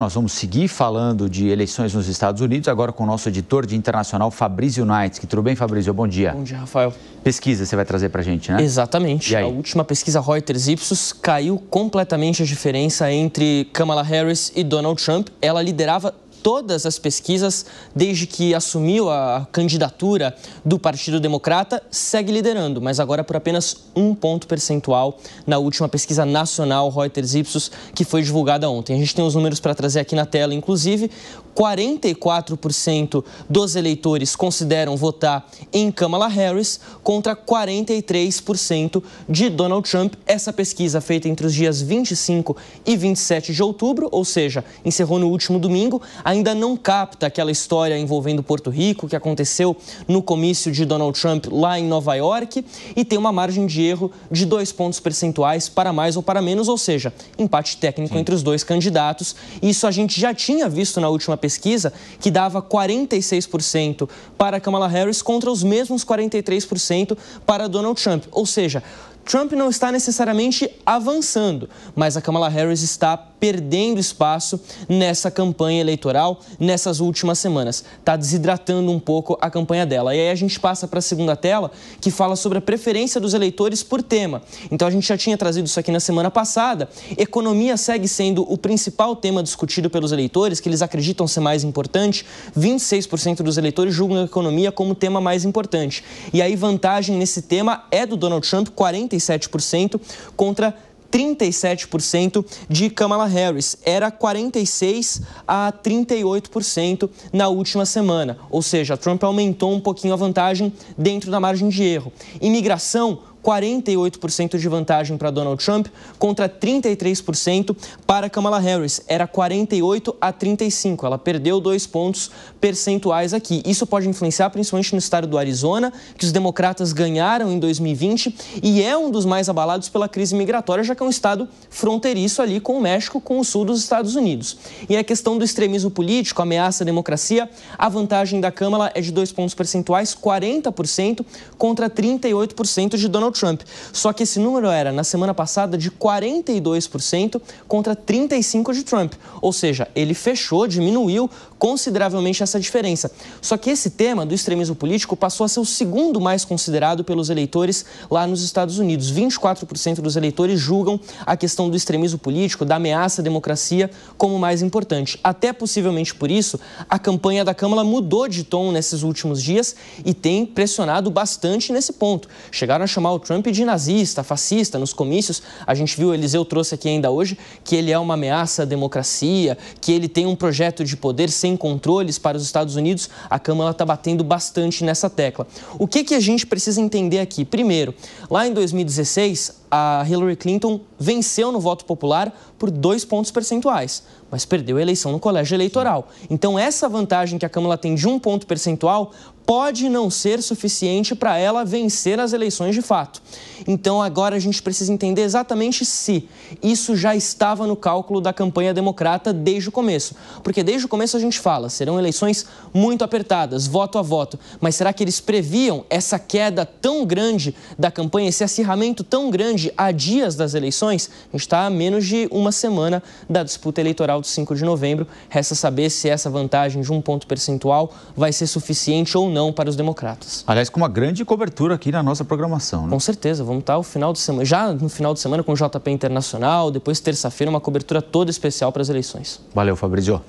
Nós vamos seguir falando de eleições nos Estados Unidos, agora com o nosso editor de internacional, Fabrício Knights. Que tudo bem, Fabrício? Bom dia. Bom dia, Rafael. Pesquisa você vai trazer para gente, né? Exatamente. A última pesquisa Reuters Ipsos caiu completamente a diferença entre Kamala Harris e Donald Trump. Ela liderava todas as pesquisas, desde que assumiu a candidatura do Partido Democrata, segue liderando, mas agora por apenas um ponto percentual na última pesquisa nacional Reuters Ipsos, que foi divulgada ontem. A gente tem os números para trazer aqui na tela, inclusive. 44% dos eleitores consideram votar em Kamala Harris contra 43% de Donald Trump. Essa pesquisa feita entre os dias 25 e 27 de outubro, ou seja, encerrou no último domingo, ainda ainda não capta aquela história envolvendo Porto Rico que aconteceu no comício de Donald Trump lá em Nova York e tem uma margem de erro de dois pontos percentuais para mais ou para menos, ou seja, empate técnico Sim. entre os dois candidatos. Isso a gente já tinha visto na última pesquisa, que dava 46% para Kamala Harris contra os mesmos 43% para Donald Trump. Ou seja, Trump não está necessariamente avançando, mas a Kamala Harris está perdendo espaço nessa campanha eleitoral nessas últimas semanas. Está desidratando um pouco a campanha dela. E aí a gente passa para a segunda tela, que fala sobre a preferência dos eleitores por tema. Então a gente já tinha trazido isso aqui na semana passada. Economia segue sendo o principal tema discutido pelos eleitores, que eles acreditam ser mais importante. 26% dos eleitores julgam a economia como tema mais importante. E aí vantagem nesse tema é do Donald Trump, 47% contra 37% de Kamala Harris. Era 46 a 38% na última semana. Ou seja, Trump aumentou um pouquinho a vantagem dentro da margem de erro. Imigração 48% de vantagem para Donald Trump contra 33% para Kamala Harris. Era 48 a 35. Ela perdeu dois pontos percentuais aqui. Isso pode influenciar principalmente no estado do Arizona, que os democratas ganharam em 2020 e é um dos mais abalados pela crise migratória, já que é um estado fronteiriço ali com o México, com o sul dos Estados Unidos. E a questão do extremismo político, ameaça à democracia, a vantagem da Câmara é de dois pontos percentuais, 40% contra 38% de Donald Donald Trump. Só que esse número era, na semana passada, de 42% contra 35% de Trump. Ou seja, ele fechou, diminuiu consideravelmente essa diferença. Só que esse tema do extremismo político passou a ser o segundo mais considerado pelos eleitores lá nos Estados Unidos. 24% dos eleitores julgam a questão do extremismo político, da ameaça à democracia, como mais importante. Até possivelmente por isso, a campanha da Câmara mudou de tom nesses últimos dias e tem pressionado bastante nesse ponto. Chegaram a chamar Donald Trump de nazista, fascista nos comícios. A gente viu, Eliseu trouxe aqui ainda hoje, que ele é uma ameaça à democracia, que ele tem um projeto de poder sem controles para os Estados Unidos. A Câmara está batendo bastante nessa tecla. O que, que a gente precisa entender aqui? Primeiro, lá em 2016, a Hillary Clinton venceu no voto popular por dois pontos percentuais, mas perdeu a eleição no colégio eleitoral. Então, essa vantagem que a Câmara tem de um ponto percentual pode não ser suficiente para ela vencer as eleições de fato. Então, agora a gente precisa entender exatamente se isso já estava no cálculo da campanha democrata desde o começo. Porque desde o começo a gente fala, serão eleições muito apertadas, voto a voto. Mas será que eles previam essa queda tão grande da campanha, esse acirramento tão grande? grande a dias das eleições. A gente está a menos de uma semana da disputa eleitoral de 5 de novembro. Resta saber se essa vantagem de um ponto percentual vai ser suficiente ou não para os democratas. Aliás, com uma grande cobertura aqui na nossa programação, né? Com certeza, vamos estar tá o final de semana, já no final de semana com o JP Internacional, depois terça-feira uma cobertura toda especial para as eleições. Valeu, Fabrício.